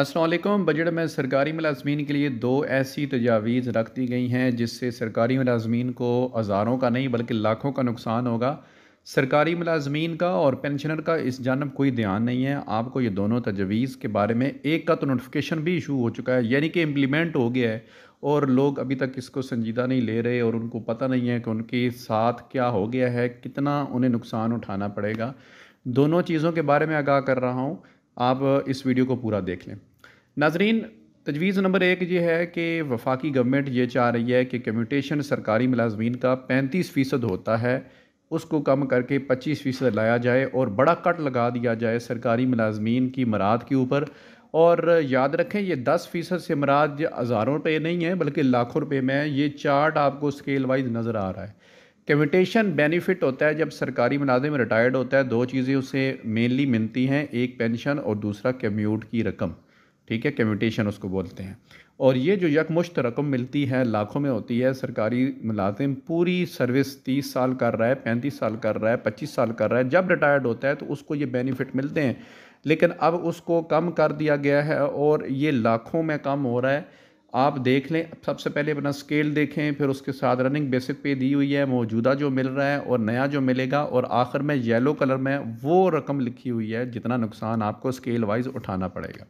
Aslam budget में सरकारी मुलाजमीन के लिए दो ऐसी तजावीज़ रख दी गई हैं जिससे सरकारी मुलाजमीन को हज़ारों का नहीं बल्कि लाखों का नुकसान होगा सरकारी मुलाजमीन का और पेंशनर का इस जानब कोई ध्यान नहीं है आपको ये दोनों तजवीज़ के बारे में एक का तो नोटिफिकेशन भी इशू हो चुका है यानी कि इम्प्लीमेंट हो गया है और लोग अभी तक इसको संजीदा नहीं ले रहे और उनको पता नहीं है कि उनके साथ क्या हो गया है कितना उन्हें नुकसान उठाना पड़ेगा दोनों चीज़ों के बारे में आगाह कर रहा हूँ आप इस वीडियो को पूरा देख लें नाजरीन तजवीज़ नंबर एक ये है कि वफाकी गवर्नमेंट ये चाह रही है कि कम्यूटेशन सरकारी मुलाजमीन का पैंतीस फ़ीसद होता है उसको कम करके पच्चीस फ़ीसद लाया जाए और बड़ा कट लगा दिया जाए सरकारी मुलाजमीन की मराद के ऊपर और याद रखें ये दस फ़ीसद से मराद हज़ारों रुपये नहीं है बल्कि लाखों रुपये में ये चार्ट आपको स्केल वाइज नज़र आ रहा है कम्यूटेशन बेनिफिट होता है जब सरकारी मुलाजिम रिटायर्ड होता है दो चीज़ें उसे मेनली मिलती हैं एक पेंशन और दूसरा कम्यूट की रकम ठीक है कम्यूटेशन उसको बोलते हैं और ये जो यकमुश्त रकम मिलती है लाखों में होती है सरकारी मुलाजिम पूरी सर्विस तीस साल कर रहा है पैंतीस साल कर रहा है पच्चीस साल कर रहा है जब रिटायर्ड होता है तो उसको ये बेनिफिट मिलते हैं लेकिन अब उसको कम कर दिया गया है और ये लाखों में कम हो रहा है आप देख लें सबसे पहले अपना स्केल देखें फिर उसके साथ रनिंग बेसिक पे दी हुई है मौजूदा जो मिल रहा है और नया जो मिलेगा और आखिर में येलो कलर में वो रकम लिखी हुई है जितना नुकसान आपको स्केल वाइज उठाना पड़ेगा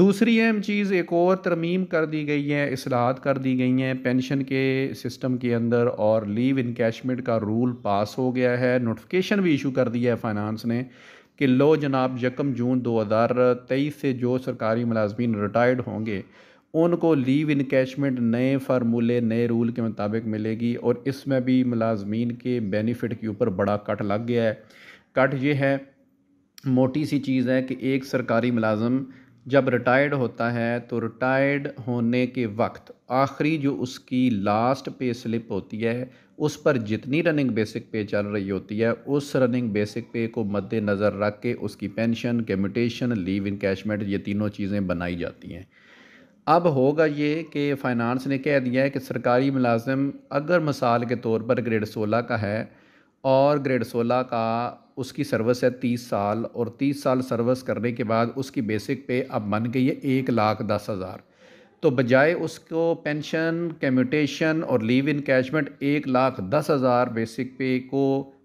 दूसरी अहम चीज़ एक और तरमीम कर दी गई है असलाहत कर दी गई हैं पेंशन के सिस्टम के अंदर और लीव इनकेशमेंट का रूल पास हो गया है नोटिफिकेशन भी इशू कर दिया है फाइनेंस ने कि लो जनाब यकम जून 2023 से जो सरकारी मुलाजमी रिटायर्ड होंगे उनको लीव इनकेशमेंट नए फार्मूले नए रूल के मुताबिक मिलेगी और इसमें भी मुलाजमीन के बेनिफिट के ऊपर बड़ा कट लग गया है कट ये है मोटी सी चीज़ है कि एक सरकारी मुलाजम जब रिटायर्ड होता है तो रिटायर्ड होने के वक्त आखिरी जो उसकी लास्ट पे स्लिप होती है उस पर जितनी रनिंग बेसिक पे चल रही होती है उस रनिंग बेसिक पे को मद्देनज़र रख के उसकी पेंशन कम्यूटेशन लीव इनकेशमेंट ये तीनों चीज़ें बनाई जाती हैं अब होगा ये कि फ़ाइनेंस ने कह दिया है कि सरकारी मुलाजम अगर मिसाल के तौर पर ग्रेड सोलह का है और ग्रेड सोलह का उसकी सर्विस है तीस साल और तीस साल सर्विस करने के बाद उसकी बेसिक पे अब बन गई है एक लाख दस हज़ार तो बजाय उसको पेंशन कम्यूटेशन और लीव इन कैशमेंट एक लाख दस हज़ार बेसिक पे को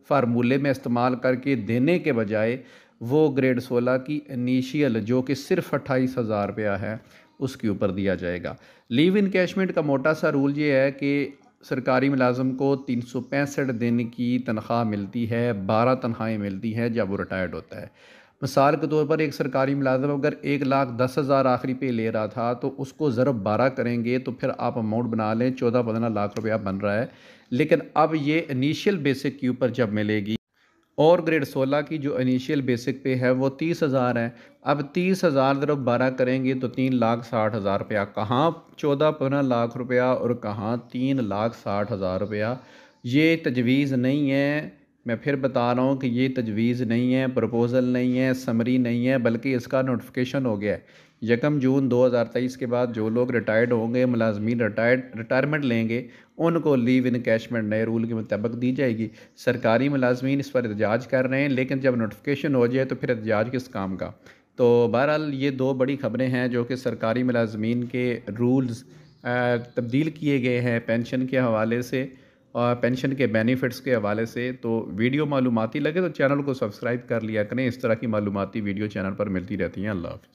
फार्मूले में इस्तेमाल करके देने के बजाय वो ग्रेड सोलह की इनिशियल जो कि सिर्फ अट्ठाईस हज़ार रुपया है उसके ऊपर दिया जाएगा लीव इन कैशमेंट का मोटा सा रूल ये है कि सरकारी मुलाजम को तीन सौ पैंसठ दिन की तनख्वाह मिलती है बारह तनख्वाहें मिलती हैं जब वो रिटायर्ड होता है मिसाल के तौर पर एक सरकारी मुलाजम अगर एक लाख दस हज़ार आखिरी पे ले रहा था तो उसको ज़रब बारह करेंगे तो फिर आप अमाउंट बना लें चौदह पंद्रह लाख रुपया बन रहा है लेकिन अब ये इनिशियल बेसिक के ऊपर जब मिलेगी और ग्रेड 16 की जो इनिशियल बेसिक पे है वो तीस हज़ार है अब तीस हज़ार जरूर बारह करेंगे तो तीन लाख साठ हज़ार रुपया कहाँ चौदह पंद्रह लाख रुपया और कहाँ तीन लाख साठ हज़ार रुपया ये तजवीज़ नहीं है मैं फिर बता रहा हूँ कि ये तजवीज़ नहीं है प्रपोज़ल नहीं है समरी नहीं है बल्कि इसका नोटिफिकेशन हो गया है यकम जून 2023 के बाद जो लोग रिटायर्ड होंगे मुलाजमी रिटायर्ड रिटायरमेंट लेंगे उनको लीव इन कैशमेंट नए रूल के मुताबिक दी जाएगी सरकारी मुलाजमीन इस पर एहतजाज कर रहे हैं लेकिन जब नोटिफिकेशन हो जाए तो फिर एहतजाज किस काम का तो बहरहाल ये दो बड़ी खबरें हैं जो कि सरकारी मुलाजमीन के रूल्स तब्दील किए गए हैं पेंशन के हवाले से पेंशन के बेनिफिट्स के हवाले से तो वीडियो मालूमती लगे तो चैनल को सब्सक्राइब कर लिया करें इस तरह की मालूमती वीडियो चैनल पर मिलती रहती हैं अल्लाह हाफ़